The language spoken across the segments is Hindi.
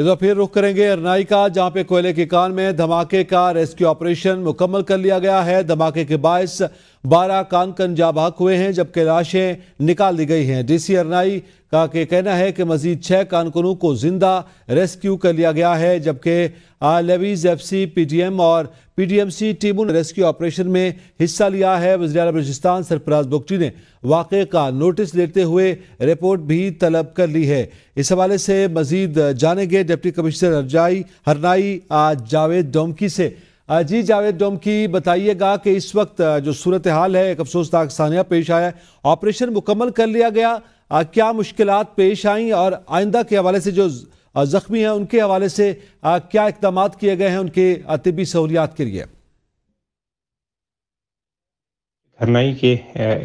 इधर फिर रुख करेंगे अरनाई का जहां पे कोयले के कान में धमाके का रेस्क्यू ऑपरेशन मुकम्मल कर लिया गया है धमाके के बायस बारह कान कन जाबाक हुए हैं जबकि लाशें निकाल दी गई हैं डीसी अरनाई का के कहना है कि मजीद छः कानकुनों को जिंदा रेस्क्यू कर लिया गया है जबकि levies F C P T M और पी टी एम सी टीमों ने रेस्क्यू ऑपरेशन में हिस्सा लिया है वजी बलोचिस्तान सरफराज बख्टी ने वाक़े का नोटिस लेते हुए रिपोर्ट भी तलब कर ली है इस हवाले से मजीद जानेंगे डिप्टी कमिश्नर हरजाई हरनाई आज जावेद डोमकी से जी जावेद डोमकी बताइएगा कि इस वक्त जो सूरत हाल है एक अफसोसनाक सानिया पेश आया ऑपरेशन मुकम्मल कर लिया गया आ, क्या मुश्किल पेश आई और आइंदा के हवाले से जो जख्मी हैं उनके हवाले से आ, क्या इकदाम किए गए हैं उनके तबी सहूलियात के लिए हरनाई के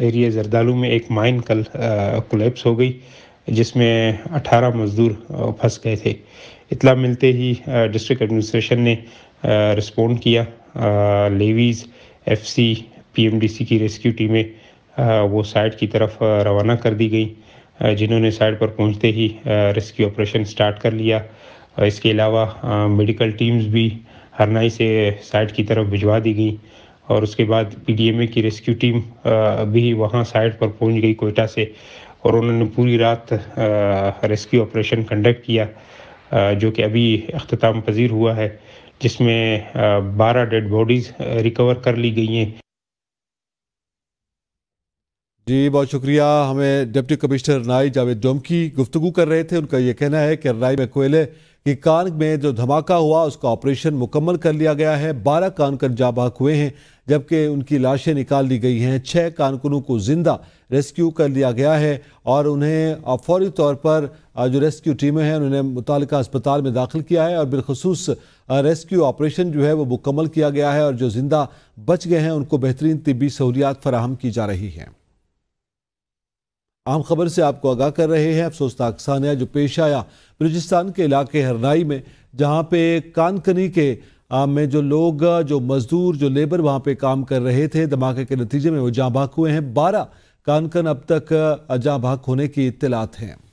एरिया जरदालू में एक माइन कल कोलेप्स हो गई जिसमें 18 मज़दूर फंस गए थे इतला मिलते ही डिस्ट्रिक्ट एडमिनिस्ट्रेशन ने रिस्पोंड किया लेवीज़ एफसी पीएमडीसी की रेस्क्यू टीमें वो साइड की तरफ रवाना कर दी गई जिन्होंने साइड पर पहुंचते ही रेस्क्यू ऑपरेशन स्टार्ट कर लिया इसके अलावा मेडिकल टीम्स भी हरनाई से साइड की तरफ भिजवा दी गई और उसके बाद पीडीएमए की रेस्क्यू टीम भी वहाँ साइड पर पहुँच गई कोयटा से और उन्होंने पूरी रात रेस्क्यू ऑपरेशन कंडक्ट किया जो कि अभी अख्ताम पजीर हुआ है जिसमें 12 डेड बॉडीज़ रिकवर कर ली गई हैं जी बहुत शुक्रिया हमें डिप्टी कमिश्नर नाई जावेद डोमकी गुफ्तगु कर रहे थे उनका ये कहना है कि राय में कोयले की कान में जो धमाका हुआ उसका ऑपरेशन मुकम्मल कर लिया गया है बारह कान कर जाबाक हुए हैं जबकि उनकी लाशें निकाल ली गई हैं छः कानकुनों को जिंदा रेस्क्यू कर लिया गया है और उन्हें फौरी तौर पर जो रेस्क्यू टीमें हैं उन्हें मुतल अस्पताल में दाखिल किया है और बिलखसूस रेस्क्यू ऑपरेशन जो है वो मुकम्मल किया गया है और जो जिंदा बच गए हैं उनको बेहतरीन तबी सहूलियात फराहम की जा रही हैं आम खबर से आपको आगाह कर रहे हैं अफसोसनाक सानिया जो पेश आया बलूचिस्तान के इलाके हरनाई में जहाँ पे कानकनी के में जो लोग जो मजदूर जो लेबर वहाँ पे काम कर रहे थे धमाके के नतीजे में वो जहाँ भाग हुए हैं बारह कानकन अब तक जहाँ भाग होने की इतलात हैं